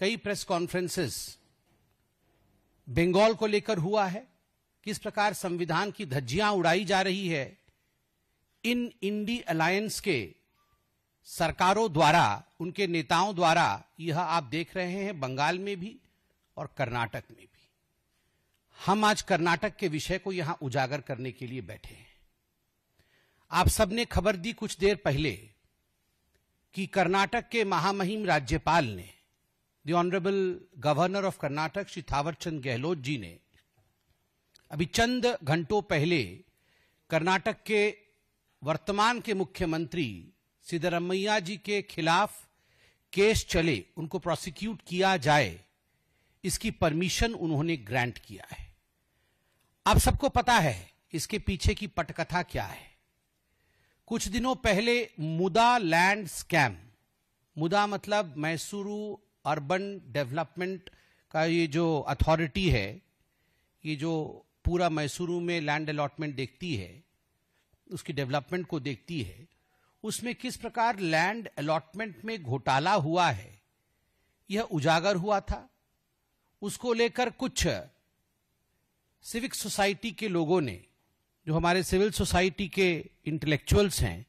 कई press conferences Bengal को लेकर हुआ है किस प्रकार संविधान की धज्जियां उड़ाई जा रही है इन इंडी अलायंस के सरकारों द्वारा उनके नेताओं द्वारा यह आप देख रहे हैं बंगाल में भी और कर्नाटक में भी हम आज कर्नाटक के विषय को यहां उजागर करने के लिए बैठे हैं आप सबने खबर दी कुछ देर पहले कि कर्नाटक के महामहिम राज्यपाल ने the Honorable Governor of Karnataka, Shri Thawarchand Gehlot ji ने अभी चंद घंटों पहले कर्नाटक के वर्तमान के मुख्यमंत्री सिद्धरमैया जी के खिलाफ केस चले उनको प्रोसिक्यूट किया जाए इसकी परमिशन उन्होंने ग्रांट किया है अब सबको पता है इसके पीछे की पटकथा क्या है कुछ दिनों पहले मुदा लैंड स्कैम मुदा मतलब मैसूरू अर्बन डेवलपमेंट का ये जो अथॉरिटी है ये जो पूरा मैसूरू में लैंड अलॉटमेंट देखती है उसकी डेवलपमेंट को देखती है उसमें किस प्रकार लैंड अलॉटमेंट में घोटाला हुआ है यह उजागर हुआ था उसको लेकर कुछ सिविक सोसाइटी के लोगों ने जो हमारे सिविल सोसाइटी के इंटेलेक्चुअल्स हैं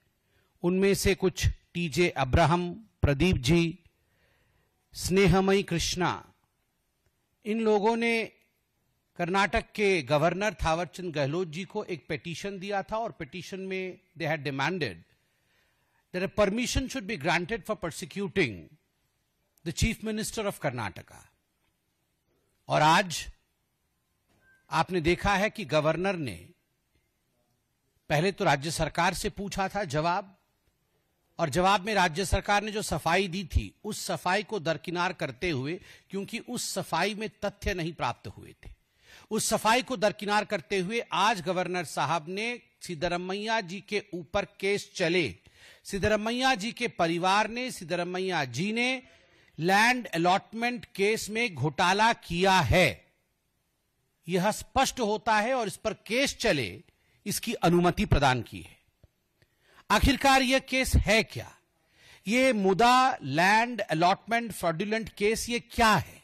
उनमें से कुछ टीजे अब्राहम प्रदीप जी स्नेहमयी कृष्णा इन लोगों ने कर्नाटक के गवर्नर थावरचंद गहलोत जी को एक पिटीशन दिया था और पिटीशन में they had demanded that a permission should be granted for persecuting the chief minister of और आज आपने देखा है कि गवर्नर ने पहले तो राज्य सरकार से पूछा था जवाब और जवाब में राज्य सरकार ने जो सफाई दी थी उस सफाई को दरकिनार करते हुए क्योंकि उस सफाई में तथ्य नहीं प्राप्त हुए थे उस सफाई को दरकिनार करते हुए आज गवर्नर साहब ने सिद्धरमैया जी के ऊपर केस चले सिद्धरमैया जी के परिवार ने सिद्धरमैया जी ने लैंड अलॉटमेंट केस में घोटाला किया है यह स्पष्ट होता है और इस पर केस चले इसकी अनुमति प्रदान की है आखिरकार यह केस है क्या ये मुदा लैंड अलॉटमेंट फ्रॉडुलेंट केस ये क्या है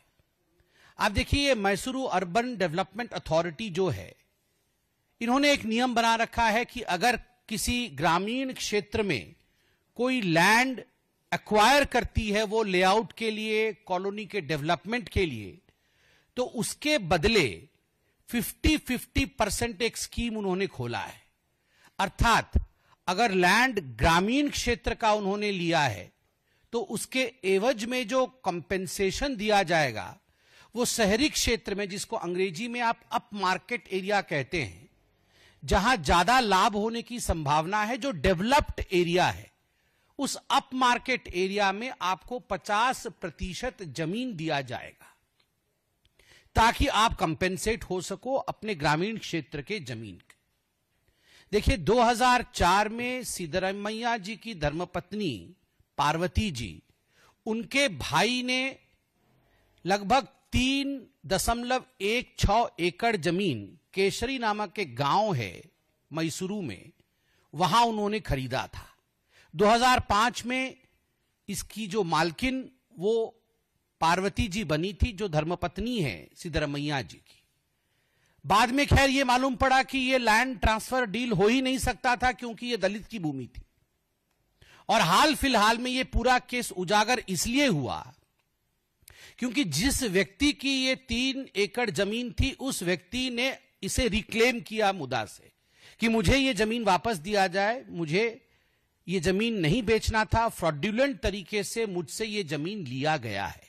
आप देखिए ये मैसूरू अर्बन डेवलपमेंट अथॉरिटी जो है इन्होंने एक नियम बना रखा है कि अगर किसी ग्रामीण क्षेत्र में कोई लैंड एक्वायर करती है वो लेआउट के लिए कॉलोनी के डेवलपमेंट के लिए तो उसके बदले 50-50 परसेंट एक स्कीम उन्होंने खोला है अर्थात अगर लैंड ग्रामीण क्षेत्र का उन्होंने लिया है तो उसके एवज में जो कंपेंसेशन दिया जाएगा वो शहरी क्षेत्र में जिसको अंग्रेजी में आप अप मार्केट एरिया कहते हैं जहां ज्यादा लाभ होने की संभावना है जो डेवलप्ड एरिया है उस अप मार्केट एरिया में आपको 50 प्रतिशत जमीन दिया जाएगा ताकि आप कंपेंसेट हो सको अपने ग्रामीण क्षेत्र के जमीन देखिए 2004 में सिद्धरमैया जी की धर्मपत्नी पार्वती जी उनके भाई ने लगभग तीन दशमलव एक छ एकड़ जमीन केशरी नामक के गांव है मैसूरू में वहां उन्होंने खरीदा था 2005 में इसकी जो मालकिन वो पार्वती जी बनी थी जो धर्मपत्नी है सिद्धरमैया जी की बाद में खैर यह मालूम पड़ा कि यह लैंड ट्रांसफर डील हो ही नहीं सकता था क्योंकि यह दलित की भूमि थी और हाल फिलहाल में यह पूरा केस उजागर इसलिए हुआ क्योंकि जिस व्यक्ति की यह तीन एकड़ जमीन थी उस व्यक्ति ने इसे रिक्लेम किया मुदा से कि मुझे ये जमीन वापस दिया जाए मुझे ये जमीन नहीं बेचना था फ्रॉड्यूलेंट तरीके से मुझसे ये जमीन लिया गया है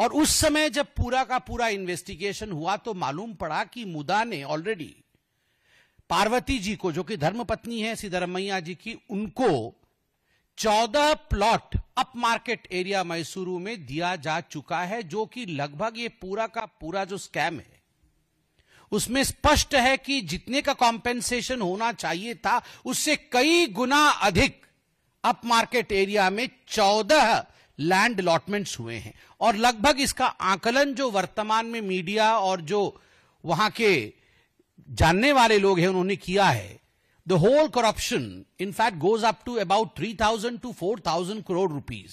और उस समय जब पूरा का पूरा इन्वेस्टिगेशन हुआ तो मालूम पड़ा कि मुदा ने ऑलरेडी पार्वती जी को जो कि धर्मपत्नी है सिद्धरमैया जी की उनको चौदह plot upmarket area Mysuru में दिया जा चुका है जो कि लगभग ये पूरा का पूरा जो स्कैम है उसमें स्पष्ट है कि जितने का कॉम्पेंसेशन होना चाहिए था उससे कई गुना अधिक अप मार्केट एरिया में चौदह लैंड अलॉटमेंट्स हुए हैं और लगभग इसका आकलन जो वर्तमान में मीडिया और जो वहां के जानने वाले लोग हैं उन्होंने किया है the whole corruption in fact goes up to about three thousand to four thousand crore rupees